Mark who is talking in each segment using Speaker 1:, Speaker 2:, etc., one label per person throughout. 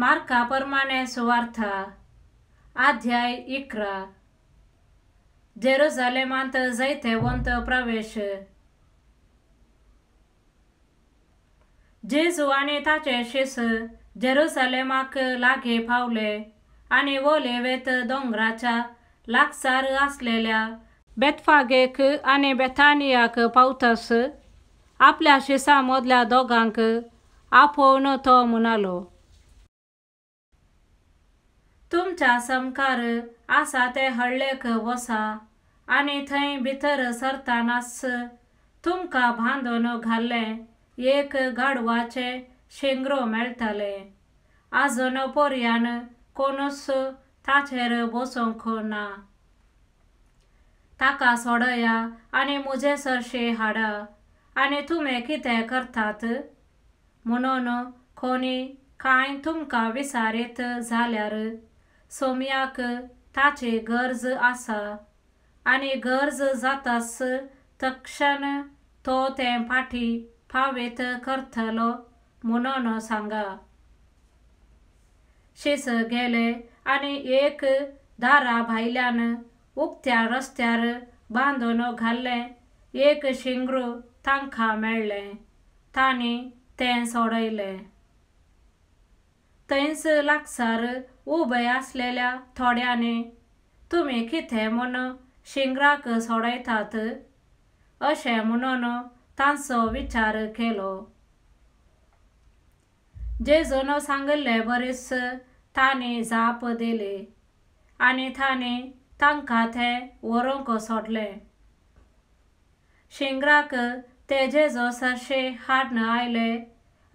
Speaker 1: మార్క పర్మానే సువార్త అధ్యాయ ఇక్ర జెరూజలేమాంత वंत प्रवेश ప్రవేశ जेजू आणि ताचे शिस जेरुसलेमाक लागे फावले आणि ओले वेत डोंगराच्या लागसार असलेल्या बेतफागेक आणि बेथानियाक पावतस आपल्या शिसा मोदल्या दोगांक आपोवन तो म्हणालो तुमच्या समकार आसा ते हळलेक वसा आनी थंय भितर सरतानास तुमकां बांदून घाल्लें एक गाडवाचे शेंगरो मेळटलें आजून पोरयान कोणूच ताचेर बसोंक ना ताका सोडया आनी मुझे सरशे हाडा आनी तुमी कितें करतात म्हणून कोणी कांय तुमकां विसारीत जाल्यार सोम्याक ताचे गरज आसा आणि गरज जातास तक्षण तो ते पाठी फावेत करतलो म्हणून सांगा शेस गेले आणि एक दारा भायल्यान उक्त्या रस्त्यार बांदून घाल्लें एक शिंगरू तांकां मेळ्ळें ताणी तें सोडयलें लक्सार लागसार उभे असलेल्या थोड्याने तुमी कितें म्हण शिंगराक सोडयतात अशें म्हणून तांचो विचार केलो जेजून सांगले बरेच ताने जाप दिले आनी ताणें तांकां ते व्हरूंक सोडले शिंगराक ते जेजो सरशे हाडन आयले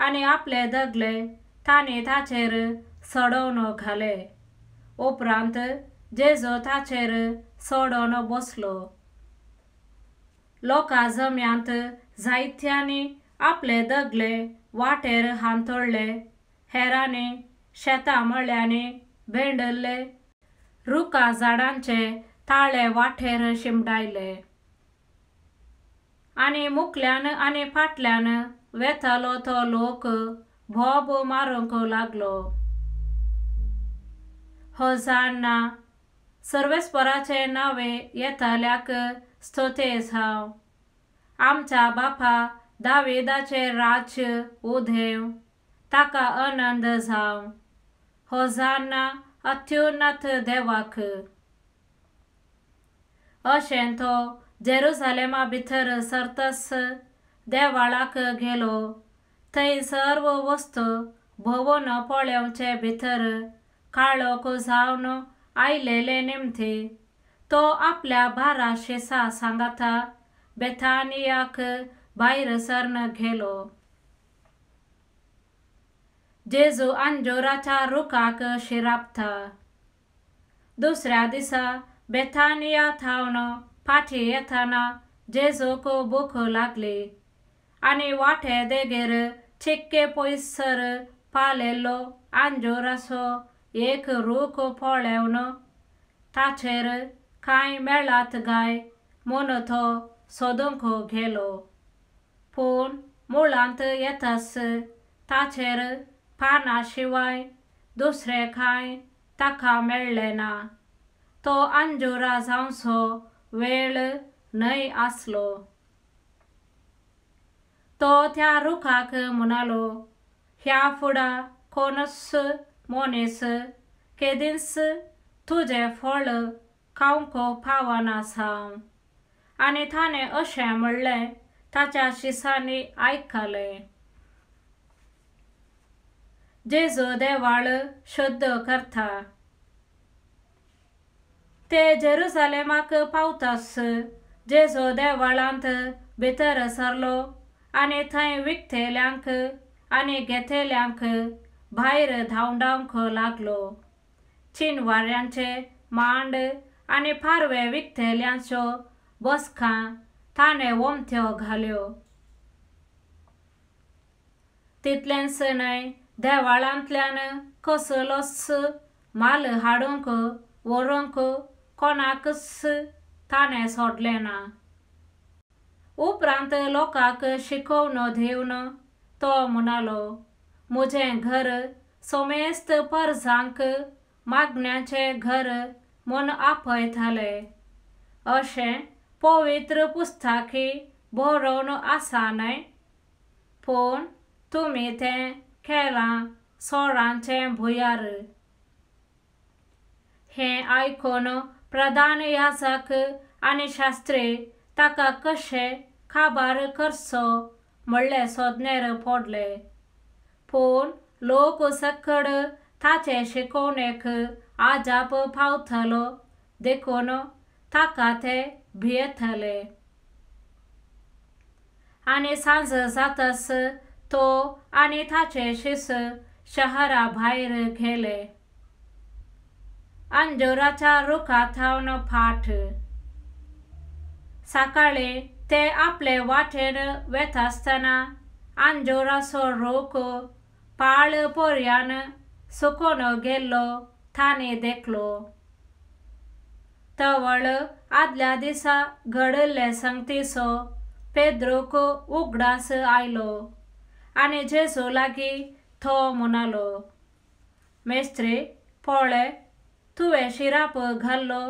Speaker 1: आनी आपले दगले તાચેર સડોનો ઘાલે ઉપરાંત જેઝો તાચેર સડોનો बसलो लोका जम्यांत जायत्यांनी आपले दगले वाटेर हांतोळले हेरांनी शेतां मळ्यांनी भेंडल्ले रुका झाडांचे ताळे वाटेर शिंबडायले आनी मुखल्यान आनी फाटल्यान वेतालो तो लोक भोबोमा रोंकवू लागलो होसाण्णा सर्वेस पराचे नावे येतल्याक स्तोतेस हांव आमच्या बापा दावेदाचे राज उधेव ताका आनंद जाव होजाना अत्युन्नत देवाक अशें तो जेरुझालेमा भितर सरतस देवाळाक गेलो थंय सर्व वस्त भोवन पोळ्यावचे भितर काळो जावन आयलेले नेमते तो आपल्या भारा शेसा सांगाता बेथानियाक भायर सर्न गेलो जेजू अंजोराच्या रुखाक शिरापता दुसऱ्या दिसा बेथानिया थावन पाठी येताना जेजूक भूक लागली आणि वाटे देगेर छिक्के पोईसर पालेलो अंजुरसो एक रूख फोळेवन ताचेर काय मेळात गाय म्हूण तो सोदूंक गेलो पूण मुळांत येतस ताचेर पाना शिवाय दुसरें कांय ताका मेळ्ळें ना तो अंजुरा जावंसो वेळ न्हय आसलो तो त्या रुखाक म्हणालो ह्या फुडा कोनस, मोनेस केदिन्स तुझे फळ खावंको पावनास सांग आनी थाने अशें म्हणलें ताच्या शिसांनी ऐकले जेजो देवाळ शुद्ध करता ते जेरुजालेमाक पावतास जेजो देवाळांत भितर सरलो અને थंय विकथेल्यांक आणि घेथेल्यांक भायर धावडावंक लागलो वाऱ्यांचे मांड आणि फारवे विकथेल्यांच्यो बसखा थाने वमथ्यो घाल्यो तितलेंच न्हय देवाळांतल्यान कसलोस माल हाडूंक व्हरूंक कोणाकच थाने सोडलें ना उपरांत लोकांक शिकोवन ધેવન तो म्हणालो મુજે घर समेस्त परजांक मागण्याचे घर मन आपय झालंय अशें पवित्र पुस्तकी बरोवन आसा न्हय पूण तुमी तें केलां सोरांचें भुयार हें आयकून प्रधान यासक आनी शास्त्री ताका कशें खाबार करस म्हणले सोदनेर फोडले फोन लोक सकड ताचे शिकोनेक आजाप पावतलो देखून ताका ते भियेतले आनी सांज जातस तो आनी ताचे शिस शहरा भायर गेले अंजोराचा रुखा थावन फाट साकाले ते आपले वाटेर वेत असताना आंजोरासो रोको पाळ पोर्यान सुकोन गेल्लो थाने देखलो तवळ आदल्या दिसा घडले संगतीसो पेद्रोक उगडास आयलो आणि जेसो लागी थो म्हणालो मेस्त्री पोळे तुवे शिराप घाल्लो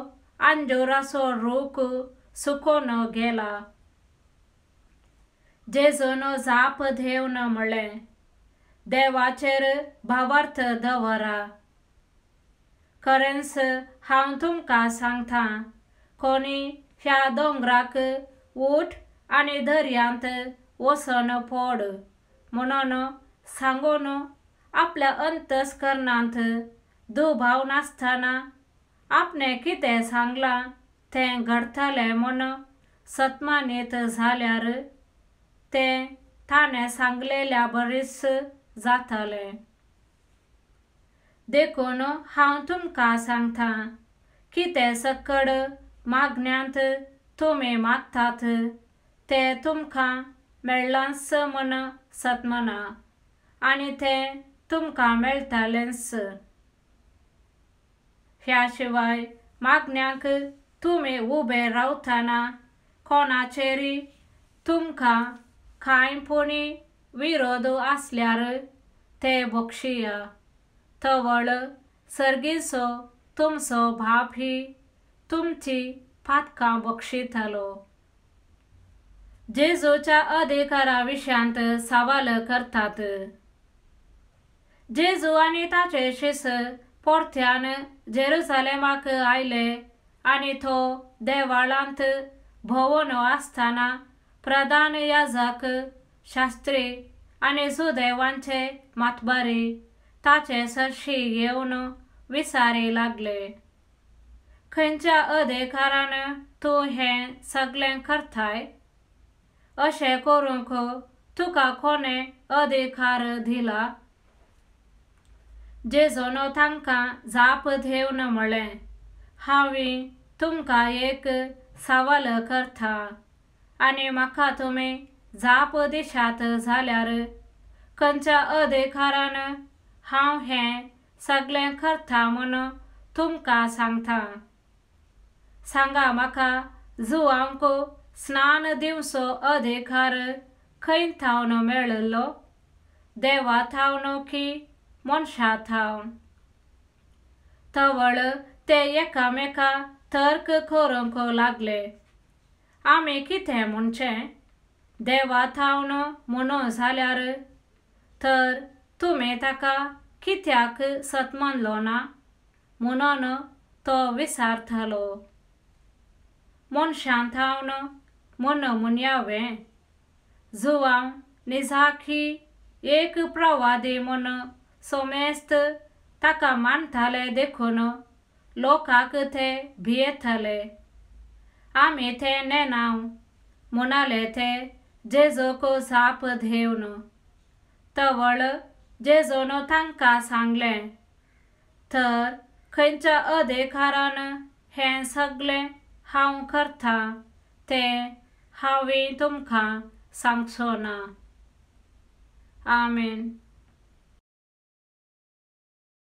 Speaker 1: आंजोरासो रोक सुकोन गेला जे जाप देव न देवाचेर भावार्थ दवरा खरेंच हांव तुमकां सांगता कोणी ह्या दोंगराक उठ आनी दर्यांत वसन पड म्हणून सांगून आपल्या अंतस्करणांत दुभाव नासतना आपणे कितें सांगलां तें घडतलें म्हण सत्मानीत जाल्यार तें ताणें सांगलेल्या बरीच जातलें देखून हांव तुमकां सांगता की ते सकड मागण्यांत तुमी मागतात ते तुमकां मेळ्ळांच मन सत्मना आनी तें तुमकां मेळटलेंच ह्या शिवाय मागण्यांक तुमी उबे रावतना कोणाचेरी तुमकां खायफुणी विरोध आसल्यार ते बक्षिया थवळ सर्गीसो तुमचो भाप ही तुमची फातकां बक्षितलो जेजूच्या अधिकारा विशयांत सवाल करतात जेजू आनी ताचे शिस पोरथ्यान जेरुसालेमाक आयले आणि तो देवाळांत भोवन आसतना प्रधान याजक शास्त्री आणि सुदैवांचे मातबारी ताचे सरशी येऊन विसारे लागले खंयच्या अधिकारान तूं हें सगळे करताय अशें करूंक तुका कोणे अधिकार दिला जेजोन तांकां जाप देवन म्हणलें हांवें तुमकां एक सवाल करता आणि तुमे जाप दिशात झाल्यार खंच्या अदेखारान हांव हें सगळें करता म्हण तुमकां सांगता सांगा म्हाका जुवांक स्नान दिवसो अदेखार खंय थावन मेळिल्लो देवा थावन की मनशा थावन थवळ ते एकामेका तर्क करूंक लागले ಆ ಮೇಕಿತೆ ಮುಂಚೆ देवा थावन ಮನೋ जाल्यार, तर तुमे ताका कित्याक सत्मानलो ना म्हणून तो विसारतलो मन थावन मन म्हणयावें जुवांव निजाखी एक प्रवादी मन सोमेस्त ताका मानताले देखून लोकाक ते भियेतले आम्ही थे मुनाले म्हणाले जेजो को साप धेवन तवळ जेजोन तांकां सांगलें तर खंयच्या अदेखारान हें सगलें हांव करता ते हांवें तुमकां सांगचो ना आमेन